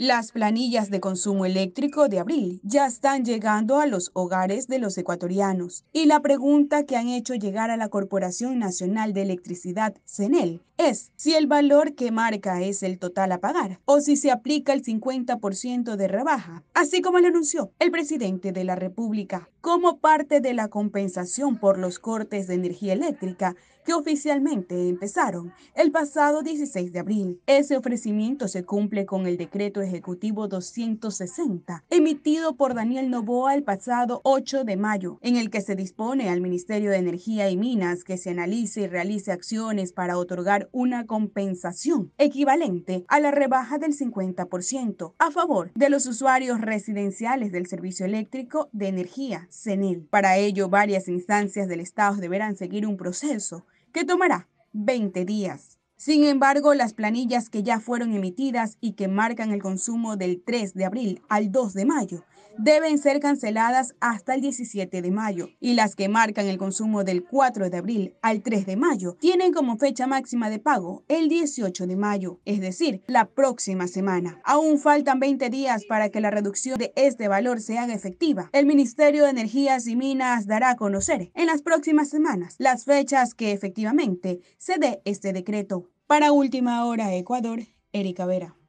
Las planillas de consumo eléctrico de abril ya están llegando a los hogares de los ecuatorianos y la pregunta que han hecho llegar a la Corporación Nacional de Electricidad, CENEL, es si el valor que marca es el total a pagar o si se aplica el 50% de rebaja, así como lo anunció el presidente de la República como parte de la compensación por los cortes de energía eléctrica que oficialmente empezaron el pasado 16 de abril. Ese ofrecimiento se cumple con el decreto Ejecutivo 260, emitido por Daniel Novoa el pasado 8 de mayo, en el que se dispone al Ministerio de Energía y Minas que se analice y realice acciones para otorgar una compensación equivalente a la rebaja del 50% a favor de los usuarios residenciales del Servicio Eléctrico de Energía, CENEL. Para ello, varias instancias del Estado deberán seguir un proceso que tomará 20 días. Sin embargo, las planillas que ya fueron emitidas y que marcan el consumo del 3 de abril al 2 de mayo deben ser canceladas hasta el 17 de mayo y las que marcan el consumo del 4 de abril al 3 de mayo tienen como fecha máxima de pago el 18 de mayo, es decir, la próxima semana. Aún faltan 20 días para que la reducción de este valor sea efectiva. El Ministerio de Energías y Minas dará a conocer en las próximas semanas las fechas que efectivamente se dé este decreto. Para última hora, Ecuador, Erika Vera.